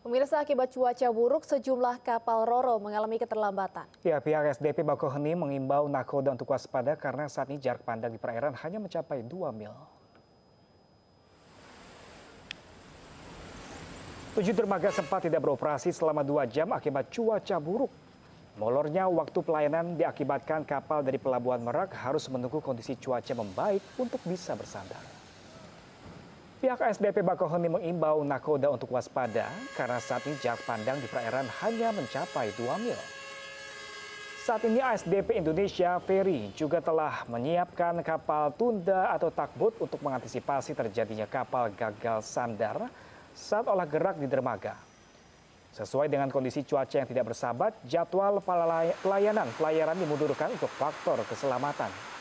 Pemirsa akibat cuaca buruk sejumlah kapal Roro mengalami keterlambatan. Ya, pihak SDP Bakoheni mengimbau nakoda untuk waspada karena saat ini jarak pandang di perairan hanya mencapai 2 mil. Tujuh dermaga sempat tidak beroperasi selama dua jam akibat cuaca buruk. Molornya waktu pelayanan diakibatkan kapal dari Pelabuhan Merak harus menunggu kondisi cuaca membaik untuk bisa bersandar. Pihak ASDP Bakohoni mengimbau nakoda untuk waspada karena saat ini jarak pandang di perairan hanya mencapai 2 mil. Saat ini ASDP Indonesia Ferry juga telah menyiapkan kapal tunda atau takbut untuk mengantisipasi terjadinya kapal gagal sandar saat olah gerak di dermaga. Sesuai dengan kondisi cuaca yang tidak bersahabat, jadwal pelayanan pelayaran dimundurkan untuk faktor keselamatan.